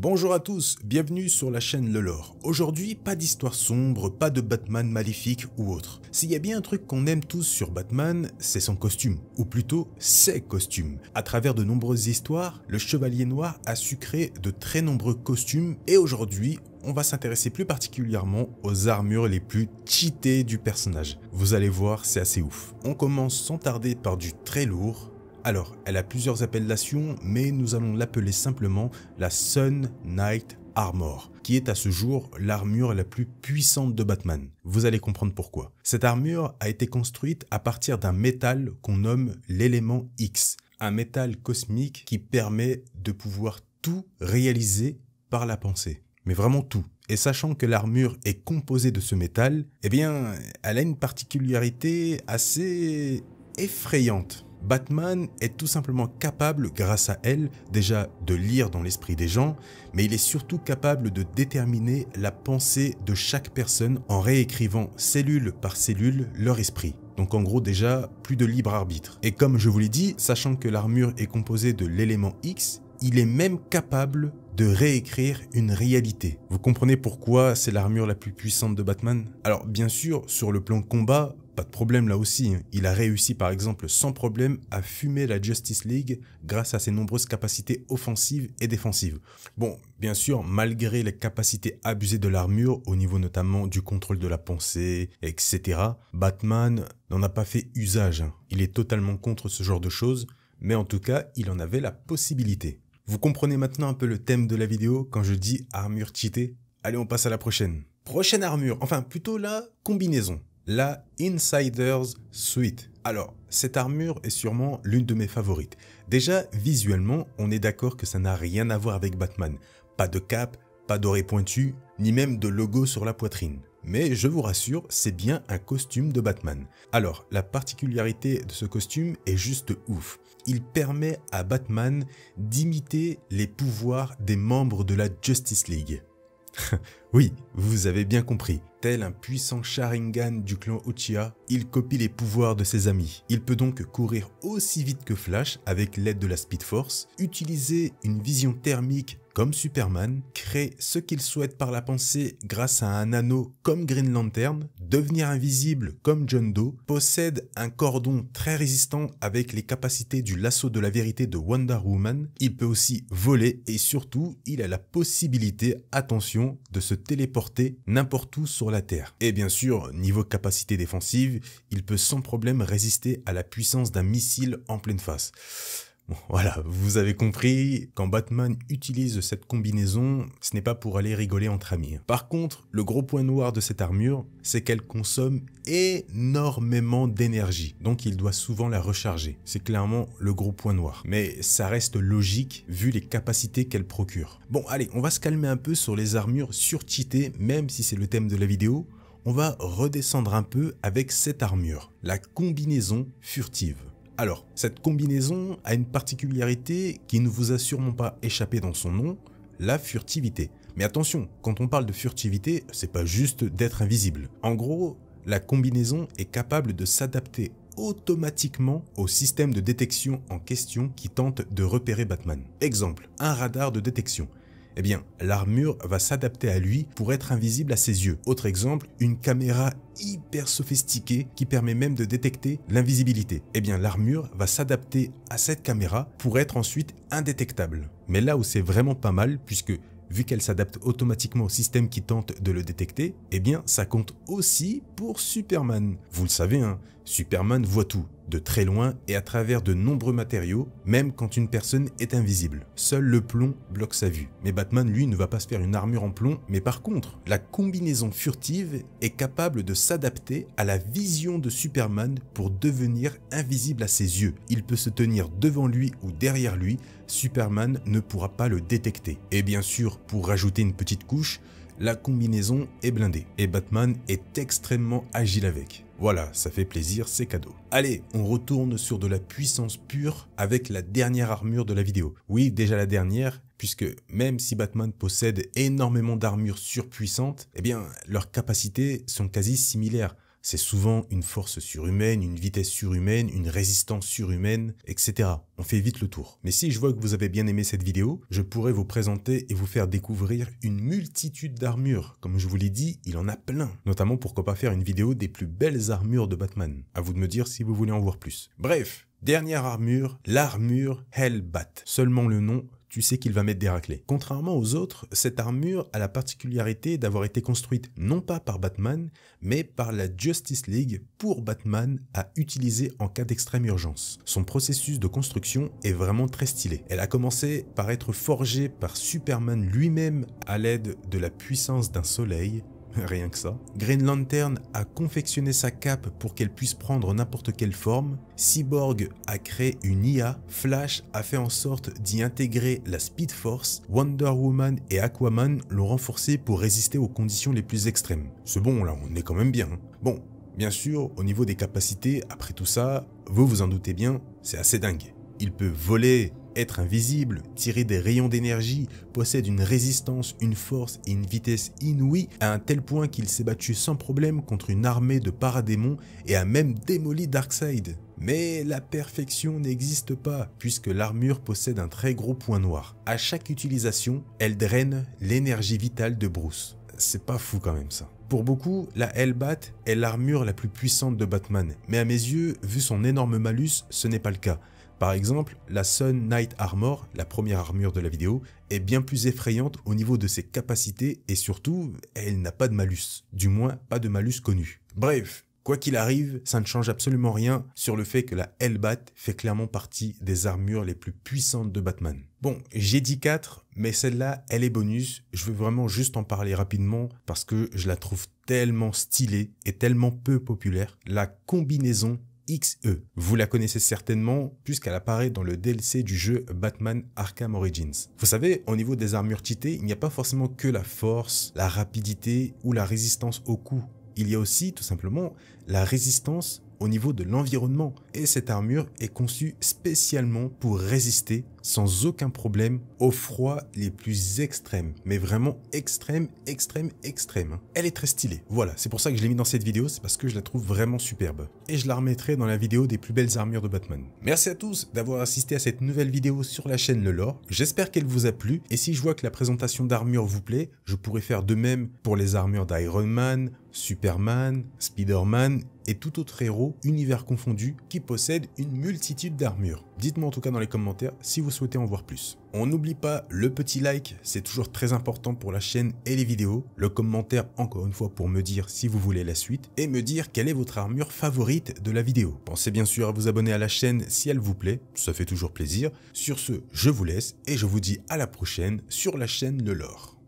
Bonjour à tous, bienvenue sur la chaîne Le Lore. Aujourd'hui, pas d'histoire sombre, pas de Batman maléfique ou autre. S'il y a bien un truc qu'on aime tous sur Batman, c'est son costume, ou plutôt ses costumes. À travers de nombreuses histoires, le Chevalier Noir a sucré de très nombreux costumes et aujourd'hui, on va s'intéresser plus particulièrement aux armures les plus cheatées du personnage. Vous allez voir, c'est assez ouf. On commence sans tarder par du très lourd, alors, elle a plusieurs appellations, mais nous allons l'appeler simplement la Sun Knight Armor, qui est à ce jour l'armure la plus puissante de Batman. Vous allez comprendre pourquoi. Cette armure a été construite à partir d'un métal qu'on nomme l'élément X, un métal cosmique qui permet de pouvoir tout réaliser par la pensée. Mais vraiment tout. Et sachant que l'armure est composée de ce métal, eh bien, elle a une particularité assez effrayante. Batman est tout simplement capable, grâce à elle, déjà de lire dans l'esprit des gens, mais il est surtout capable de déterminer la pensée de chaque personne en réécrivant cellule par cellule leur esprit. Donc en gros déjà, plus de libre arbitre. Et comme je vous l'ai dit, sachant que l'armure est composée de l'élément X, il est même capable de réécrire une réalité. Vous comprenez pourquoi c'est l'armure la plus puissante de Batman Alors bien sûr, sur le plan de combat, pas de problème là aussi. Hein. Il a réussi par exemple sans problème à fumer la Justice League grâce à ses nombreuses capacités offensives et défensives. Bon, bien sûr, malgré les capacités abusées de l'armure, au niveau notamment du contrôle de la pensée, etc., Batman n'en a pas fait usage. Hein. Il est totalement contre ce genre de choses, mais en tout cas, il en avait la possibilité. Vous comprenez maintenant un peu le thème de la vidéo quand je dis armure cheatée Allez, on passe à la prochaine. Prochaine armure, enfin plutôt la combinaison la Insider's Suite. Alors, cette armure est sûrement l'une de mes favorites. Déjà, visuellement, on est d'accord que ça n'a rien à voir avec Batman. Pas de cap, pas d'oreille pointue, ni même de logo sur la poitrine. Mais je vous rassure, c'est bien un costume de Batman. Alors, la particularité de ce costume est juste ouf. Il permet à Batman d'imiter les pouvoirs des membres de la Justice League. Oui, vous avez bien compris. Tel un puissant Sharingan du clan Uchiha, il copie les pouvoirs de ses amis. Il peut donc courir aussi vite que Flash avec l'aide de la Speed Force, utiliser une vision thermique comme Superman, créer ce qu'il souhaite par la pensée grâce à un anneau comme Green Lantern, devenir invisible comme John Doe, possède un cordon très résistant avec les capacités du lasso de la vérité de Wonder Woman, il peut aussi voler et surtout il a la possibilité, attention, de se téléporter n'importe où sur la Terre. Et bien sûr, niveau capacité défensive, il peut sans problème résister à la puissance d'un missile en pleine face voilà, vous avez compris, quand Batman utilise cette combinaison, ce n'est pas pour aller rigoler entre amis. Par contre, le gros point noir de cette armure, c'est qu'elle consomme énormément d'énergie, donc il doit souvent la recharger. C'est clairement le gros point noir. Mais ça reste logique vu les capacités qu'elle procure. Bon, allez, on va se calmer un peu sur les armures surcheatées, même si c'est le thème de la vidéo. On va redescendre un peu avec cette armure, la combinaison furtive. Alors, cette combinaison a une particularité qui ne vous a sûrement pas échappé dans son nom, la furtivité. Mais attention, quand on parle de furtivité, c'est pas juste d'être invisible. En gros, la combinaison est capable de s'adapter automatiquement au système de détection en question qui tente de repérer Batman. Exemple, un radar de détection eh bien, l'armure va s'adapter à lui pour être invisible à ses yeux. Autre exemple, une caméra hyper sophistiquée qui permet même de détecter l'invisibilité. Eh bien, l'armure va s'adapter à cette caméra pour être ensuite indétectable. Mais là où c'est vraiment pas mal, puisque vu qu'elle s'adapte automatiquement au système qui tente de le détecter, eh bien ça compte aussi pour Superman. Vous le savez, hein, Superman voit tout de très loin et à travers de nombreux matériaux, même quand une personne est invisible. Seul le plomb bloque sa vue. Mais Batman, lui, ne va pas se faire une armure en plomb, mais par contre, la combinaison furtive est capable de s'adapter à la vision de Superman pour devenir invisible à ses yeux. Il peut se tenir devant lui ou derrière lui, Superman ne pourra pas le détecter. Et bien sûr, pour rajouter une petite couche, la combinaison est blindée et Batman est extrêmement agile avec. Voilà, ça fait plaisir, c'est cadeau. Allez, on retourne sur de la puissance pure avec la dernière armure de la vidéo. Oui, déjà la dernière, puisque même si Batman possède énormément d'armures surpuissantes, eh bien, leurs capacités sont quasi similaires. C'est souvent une force surhumaine, une vitesse surhumaine, une résistance surhumaine, etc. On fait vite le tour. Mais si je vois que vous avez bien aimé cette vidéo, je pourrais vous présenter et vous faire découvrir une multitude d'armures. Comme je vous l'ai dit, il en a plein. Notamment pourquoi pas faire une vidéo des plus belles armures de Batman. À vous de me dire si vous voulez en voir plus. Bref, dernière armure, l'armure Hellbat. Seulement le nom tu sais qu'il va mettre des raclés. Contrairement aux autres, cette armure a la particularité d'avoir été construite non pas par Batman, mais par la Justice League pour Batman à utiliser en cas d'extrême urgence. Son processus de construction est vraiment très stylé. Elle a commencé par être forgée par Superman lui-même à l'aide de la puissance d'un soleil rien que ça, Green Lantern a confectionné sa cape pour qu'elle puisse prendre n'importe quelle forme, Cyborg a créé une IA, Flash a fait en sorte d'y intégrer la Speed Force, Wonder Woman et Aquaman l'ont renforcé pour résister aux conditions les plus extrêmes. Ce bon là, on est quand même bien. Hein. Bon, bien sûr, au niveau des capacités, après tout ça, vous vous en doutez bien, c'est assez dingue. Il peut voler, être invisible, tirer des rayons d'énergie, possède une résistance, une force et une vitesse inouïes à un tel point qu'il s'est battu sans problème contre une armée de paradémons et a même démoli Darkseid. Mais la perfection n'existe pas puisque l'armure possède un très gros point noir. À chaque utilisation, elle draine l'énergie vitale de Bruce. C'est pas fou quand même ça. Pour beaucoup, la Hellbat est l'armure la plus puissante de Batman, mais à mes yeux, vu son énorme malus, ce n'est pas le cas. Par exemple, la Sun Knight Armor, la première armure de la vidéo, est bien plus effrayante au niveau de ses capacités et surtout, elle n'a pas de malus, du moins pas de malus connu. Bref, quoi qu'il arrive, ça ne change absolument rien sur le fait que la Hellbat fait clairement partie des armures les plus puissantes de Batman. Bon, j'ai dit 4, mais celle-là, elle est bonus, je veux vraiment juste en parler rapidement parce que je la trouve tellement stylée et tellement peu populaire. La combinaison XE. Vous la connaissez certainement puisqu'elle apparaît dans le DLC du jeu Batman Arkham Origins. Vous savez, au niveau des armures titées, il n'y a pas forcément que la force, la rapidité ou la résistance au coup. Il y a aussi tout simplement la résistance au niveau de l'environnement et cette armure est conçue spécialement pour résister sans aucun problème au froid les plus extrêmes, mais vraiment extrême, extrême, extrême. Hein. Elle est très stylée, voilà, c'est pour ça que je l'ai mis dans cette vidéo, c'est parce que je la trouve vraiment superbe. Et je la remettrai dans la vidéo des plus belles armures de Batman. Merci à tous d'avoir assisté à cette nouvelle vidéo sur la chaîne Le Lore, j'espère qu'elle vous a plu, et si je vois que la présentation d'armures vous plaît, je pourrais faire de même pour les armures d'Iron Man, Superman, Spider-Man et tout autre héros univers confondu qui possède une multitude d'armures. Dites-moi en tout cas dans les commentaires si vous souhaitez en voir plus. On n'oublie pas le petit like, c'est toujours très important pour la chaîne et les vidéos. Le commentaire encore une fois pour me dire si vous voulez la suite et me dire quelle est votre armure favorite de la vidéo. Pensez bien sûr à vous abonner à la chaîne si elle vous plaît, ça fait toujours plaisir. Sur ce, je vous laisse et je vous dis à la prochaine sur la chaîne Le Lore.